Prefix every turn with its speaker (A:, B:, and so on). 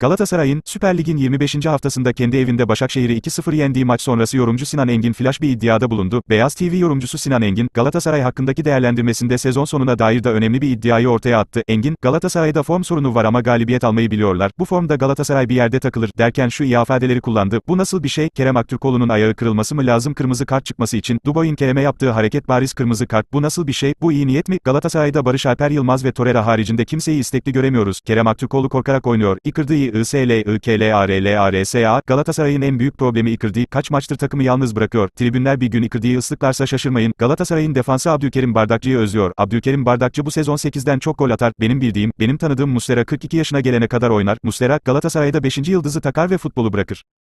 A: Galatasaray'ın Süper Lig'in 25. haftasında kendi evinde Başakşehir'i 2-0 yendiği maç sonrası yorumcu Sinan Engin flash bir iddiada bulundu. Beyaz TV yorumcusu Sinan Engin, Galatasaray hakkındaki değerlendirmesinde sezon sonuna dair de önemli bir iddiayı ortaya attı. Engin, Galatasaray'da form sorunu var ama galibiyet almayı biliyorlar. Bu formda Galatasaray bir yerde takılır derken şu ifadeleri kullandı. Bu nasıl bir şey? Kerem Aktürkoğlu'nun ayağı kırılması mı lazım kırmızı kart çıkması için? Duboy'un Kerem'e yaptığı hareket bariz kırmızı kart. Bu nasıl bir şey? Bu iyi niyet mi? Galatasaray'da Barış Alper Yılmaz ve Torreira haricinde kimseyi istekli göremiyoruz. Kerem Aktürkoğlu korkarak oynuyor. İkırdığı ISLIKLARLARSA, Galatasaray'ın en büyük problemi Icardi, kaç maçtır takımı yalnız bırakıyor. Tribünler bir gün Icardi'yi ıslıklarsa şaşırmayın. Galatasaray'ın defansı Abdülkerim Bardakçı'yı özlüyor. Abdülkerim Bardakçı bu sezon 8'den çok gol atar. Benim bildiğim, benim tanıdığım Muslera 42 yaşına gelene kadar oynar. Muslera, Galatasaray'da 5. yıldızı takar ve futbolu bırakır.